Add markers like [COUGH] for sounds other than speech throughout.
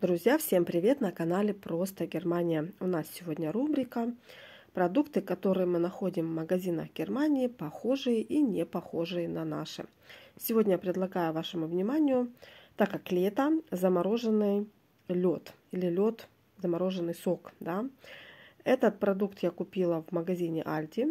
Друзья, всем привет на канале Просто Германия. У нас сегодня рубрика «Продукты, которые мы находим в магазинах Германии, похожие и не похожие на наши». Сегодня я предлагаю вашему вниманию, так как лето, замороженный лед или лед, замороженный сок. Да? Этот продукт я купила в магазине Альди.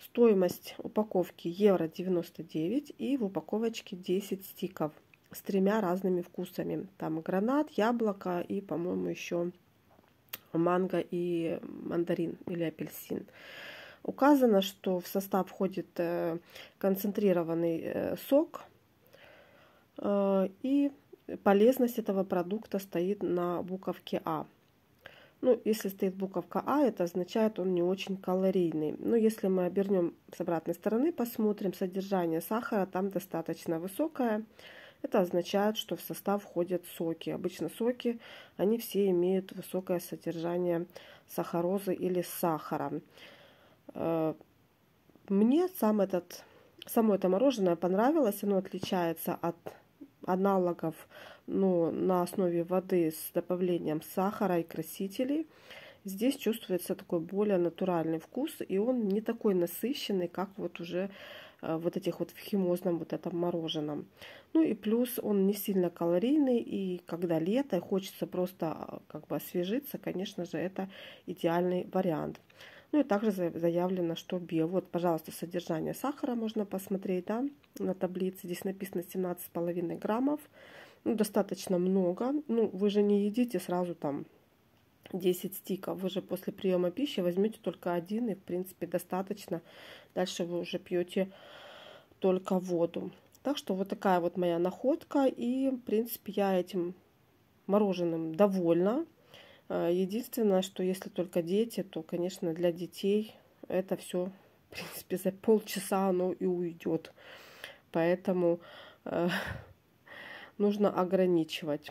Стоимость упаковки евро 99 и в упаковочке 10 стиков – с тремя разными вкусами. Там гранат, яблоко и, по-моему, еще манго и мандарин или апельсин. Указано, что в состав входит э, концентрированный э, сок э, и полезность этого продукта стоит на буковке А. Ну, если стоит буковка А, это означает, он не очень калорийный. Но если мы обернем с обратной стороны, посмотрим, содержание сахара там достаточно высокое. Это означает, что в состав входят соки. Обычно соки, они все имеют высокое содержание сахарозы или сахара. Э, мне сам этот, само это мороженое понравилось. Оно отличается от аналогов ну, на основе воды с добавлением сахара и красителей. Здесь чувствуется такой более натуральный вкус, и он не такой насыщенный, как вот уже Э, вот этих вот в химозном вот этом мороженом. Ну и плюс он не сильно калорийный, и когда лето, хочется просто а, как бы освежиться, конечно же, это идеальный вариант. Ну и также заявлено, что био. Вот, пожалуйста, содержание сахара можно посмотреть, да, на таблице. Здесь написано 17,5 граммов. Ну, достаточно много. Ну, вы же не едите сразу там 10 стиков. Вы же после приема пищи возьмете только один, и в принципе достаточно. Дальше вы уже пьете только воду. Так что вот такая вот моя находка. И в принципе я этим мороженым довольна. Э, единственное, что если только дети, то, конечно, для детей это все, в принципе, за полчаса оно и уйдет. Поэтому э, [LAUGHS] нужно ограничивать.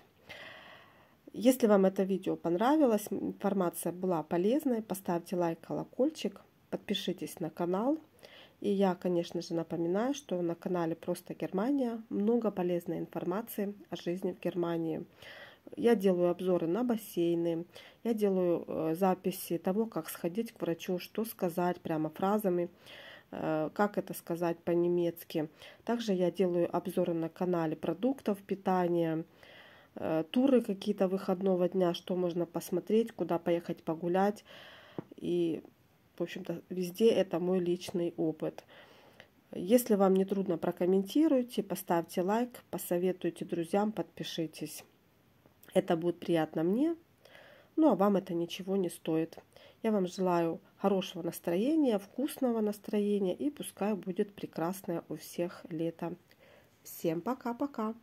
Если вам это видео понравилось, информация была полезной, поставьте лайк, колокольчик, подпишитесь на канал. И я, конечно же, напоминаю, что на канале «Просто Германия» много полезной информации о жизни в Германии. Я делаю обзоры на бассейны, я делаю э, записи того, как сходить к врачу, что сказать прямо фразами, э, как это сказать по-немецки. Также я делаю обзоры на канале продуктов питания, Э, туры какие-то выходного дня, что можно посмотреть, куда поехать погулять. И, в общем-то, везде это мой личный опыт. Если вам не трудно, прокомментируйте, поставьте лайк, посоветуйте друзьям, подпишитесь. Это будет приятно мне, ну а вам это ничего не стоит. Я вам желаю хорошего настроения, вкусного настроения и пускай будет прекрасное у всех лето. Всем пока-пока!